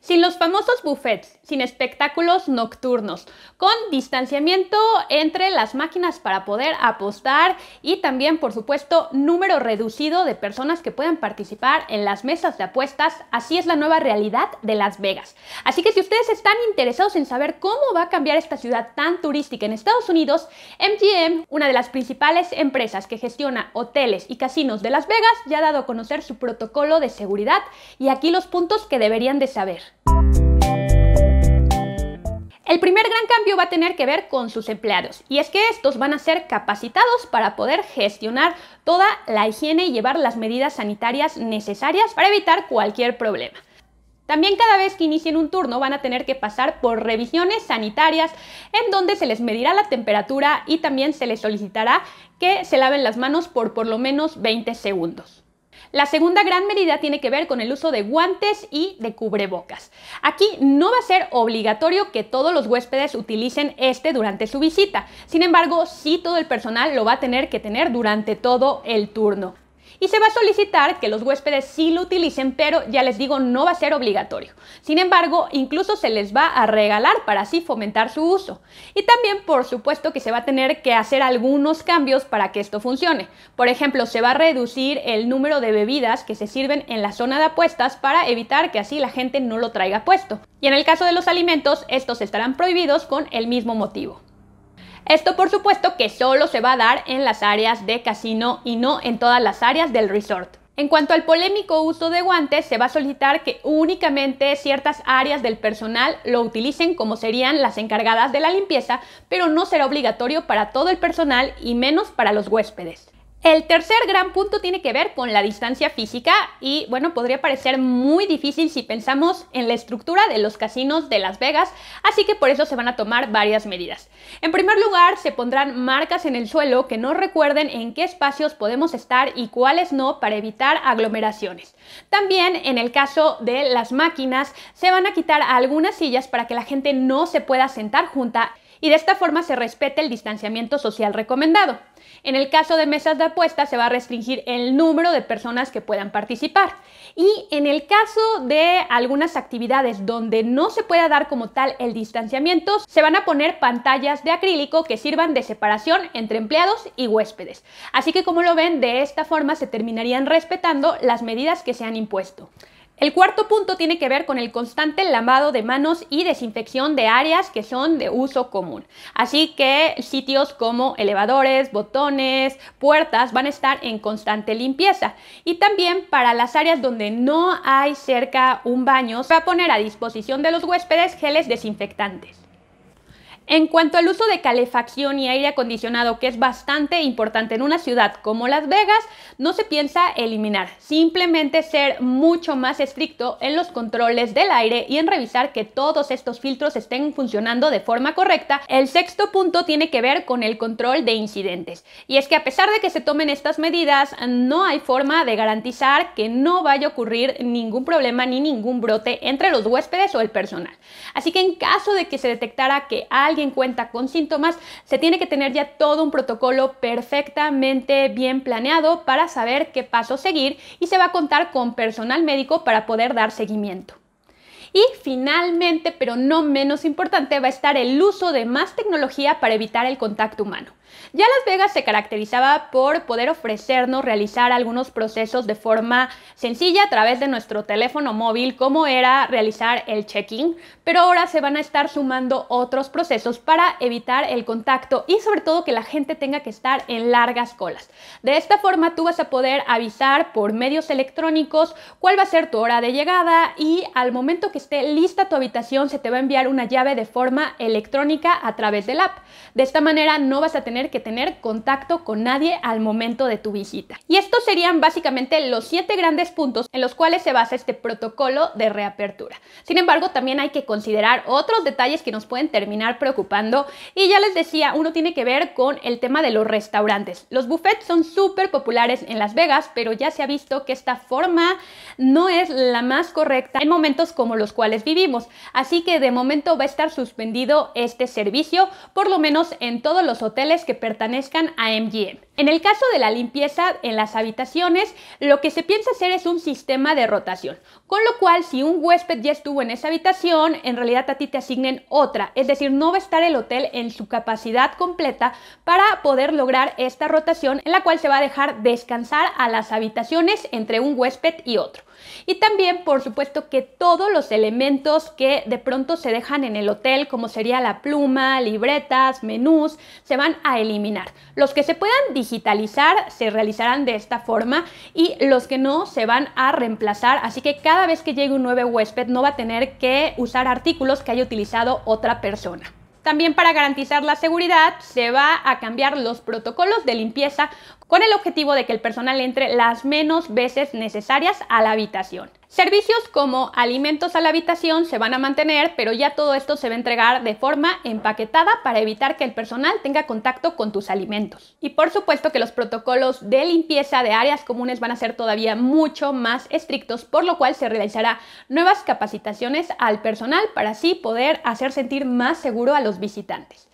Sin los famosos buffets, sin espectáculos nocturnos, con distanciamiento entre las máquinas para poder apostar y también, por supuesto, número reducido de personas que puedan participar en las mesas de apuestas, así es la nueva realidad de Las Vegas. Así que si ustedes están interesados en saber cómo va a cambiar esta ciudad tan turística en Estados Unidos, MGM, una de las principales empresas que gestiona hoteles y casinos de Las Vegas, ya ha dado a conocer su protocolo de seguridad y aquí los puntos que deberían de saber. El primer gran cambio va a tener que ver con sus empleados y es que estos van a ser capacitados para poder gestionar toda la higiene y llevar las medidas sanitarias necesarias para evitar cualquier problema. También cada vez que inicien un turno van a tener que pasar por revisiones sanitarias en donde se les medirá la temperatura y también se les solicitará que se laven las manos por por lo menos 20 segundos. La segunda gran medida tiene que ver con el uso de guantes y de cubrebocas. Aquí no va a ser obligatorio que todos los huéspedes utilicen este durante su visita, sin embargo, sí todo el personal lo va a tener que tener durante todo el turno y se va a solicitar que los huéspedes sí lo utilicen, pero ya les digo, no va a ser obligatorio. Sin embargo, incluso se les va a regalar para así fomentar su uso. Y también, por supuesto, que se va a tener que hacer algunos cambios para que esto funcione. Por ejemplo, se va a reducir el número de bebidas que se sirven en la zona de apuestas para evitar que así la gente no lo traiga puesto. Y en el caso de los alimentos, estos estarán prohibidos con el mismo motivo. Esto por supuesto que solo se va a dar en las áreas de casino y no en todas las áreas del resort. En cuanto al polémico uso de guantes, se va a solicitar que únicamente ciertas áreas del personal lo utilicen como serían las encargadas de la limpieza, pero no será obligatorio para todo el personal y menos para los huéspedes. El tercer gran punto tiene que ver con la distancia física y bueno, podría parecer muy difícil si pensamos en la estructura de los casinos de Las Vegas, así que por eso se van a tomar varias medidas. En primer lugar, se pondrán marcas en el suelo que nos recuerden en qué espacios podemos estar y cuáles no para evitar aglomeraciones. También en el caso de las máquinas, se van a quitar algunas sillas para que la gente no se pueda sentar junta y de esta forma se respete el distanciamiento social recomendado. En el caso de mesas de apuestas se va a restringir el número de personas que puedan participar. Y en el caso de algunas actividades donde no se pueda dar como tal el distanciamiento, se van a poner pantallas de acrílico que sirvan de separación entre empleados y huéspedes. Así que como lo ven, de esta forma se terminarían respetando las medidas que se han impuesto. El cuarto punto tiene que ver con el constante lavado de manos y desinfección de áreas que son de uso común. Así que sitios como elevadores, botones, puertas van a estar en constante limpieza. Y también para las áreas donde no hay cerca un baño, se va a poner a disposición de los huéspedes geles desinfectantes. En cuanto al uso de calefacción y aire acondicionado, que es bastante importante en una ciudad como Las Vegas, no se piensa eliminar, simplemente ser mucho más estricto en los controles del aire y en revisar que todos estos filtros estén funcionando de forma correcta. El sexto punto tiene que ver con el control de incidentes. Y es que a pesar de que se tomen estas medidas, no hay forma de garantizar que no vaya a ocurrir ningún problema ni ningún brote entre los huéspedes o el personal. Así que en caso de que se detectara que alguien alguien cuenta con síntomas, se tiene que tener ya todo un protocolo perfectamente bien planeado para saber qué paso seguir y se va a contar con personal médico para poder dar seguimiento. Y finalmente, pero no menos importante, va a estar el uso de más tecnología para evitar el contacto humano. Ya Las Vegas se caracterizaba por poder ofrecernos realizar algunos procesos de forma sencilla a través de nuestro teléfono móvil, como era realizar el check-in, pero ahora se van a estar sumando otros procesos para evitar el contacto y sobre todo que la gente tenga que estar en largas colas. De esta forma tú vas a poder avisar por medios electrónicos cuál va a ser tu hora de llegada y al momento que esté lista tu habitación, se te va a enviar una llave de forma electrónica a través del app. De esta manera no vas a tener que tener contacto con nadie al momento de tu visita. Y estos serían básicamente los siete grandes puntos en los cuales se basa este protocolo de reapertura. Sin embargo, también hay que considerar otros detalles que nos pueden terminar preocupando. Y ya les decía, uno tiene que ver con el tema de los restaurantes. Los buffets son súper populares en Las Vegas, pero ya se ha visto que esta forma no es la más correcta en momentos como los cuales vivimos. Así que de momento va a estar suspendido este servicio, por lo menos en todos los hoteles que pertenezcan a MGM. En el caso de la limpieza en las habitaciones, lo que se piensa hacer es un sistema de rotación, con lo cual si un huésped ya estuvo en esa habitación, en realidad a ti te asignen otra, es decir, no va a estar el hotel en su capacidad completa para poder lograr esta rotación en la cual se va a dejar descansar a las habitaciones entre un huésped y otro. Y también, por supuesto, que todos los elementos que de pronto se dejan en el hotel, como sería la pluma, libretas, menús, se van a eliminar. Los que se puedan digitalizar se realizarán de esta forma y los que no se van a reemplazar. Así que cada vez que llegue un nuevo huésped no va a tener que usar artículos que haya utilizado otra persona. También para garantizar la seguridad se va a cambiar los protocolos de limpieza con el objetivo de que el personal entre las menos veces necesarias a la habitación. Servicios como alimentos a la habitación se van a mantener, pero ya todo esto se va a entregar de forma empaquetada para evitar que el personal tenga contacto con tus alimentos. Y por supuesto que los protocolos de limpieza de áreas comunes van a ser todavía mucho más estrictos, por lo cual se realizará nuevas capacitaciones al personal para así poder hacer sentir más seguro a los visitantes.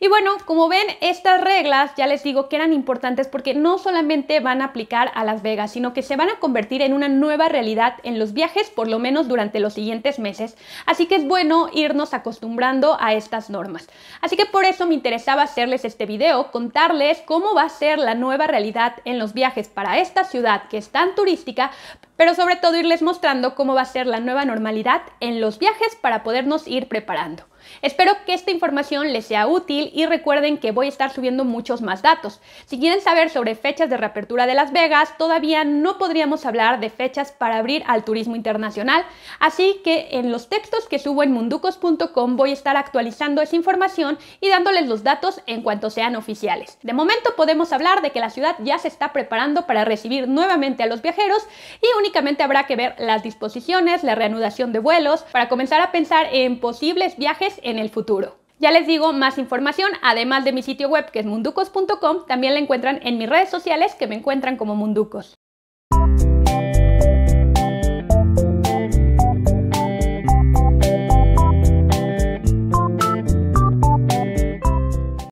Y bueno, como ven, estas reglas ya les digo que eran importantes porque no solamente van a aplicar a Las Vegas, sino que se van a convertir en una nueva realidad en los viajes, por lo menos durante los siguientes meses. Así que es bueno irnos acostumbrando a estas normas. Así que por eso me interesaba hacerles este video, contarles cómo va a ser la nueva realidad en los viajes para esta ciudad que es tan turística, pero sobre todo irles mostrando cómo va a ser la nueva normalidad en los viajes para podernos ir preparando. Espero que esta información les sea útil y recuerden que voy a estar subiendo muchos más datos. Si quieren saber sobre fechas de reapertura de Las Vegas, todavía no podríamos hablar de fechas para abrir al turismo internacional, así que en los textos que subo en munducos.com voy a estar actualizando esa información y dándoles los datos en cuanto sean oficiales. De momento podemos hablar de que la ciudad ya se está preparando para recibir nuevamente a los viajeros y únicamente habrá que ver las disposiciones, la reanudación de vuelos, para comenzar a pensar en posibles viajes en el futuro. Ya les digo, más información, además de mi sitio web que es munducos.com, también la encuentran en mis redes sociales que me encuentran como munducos.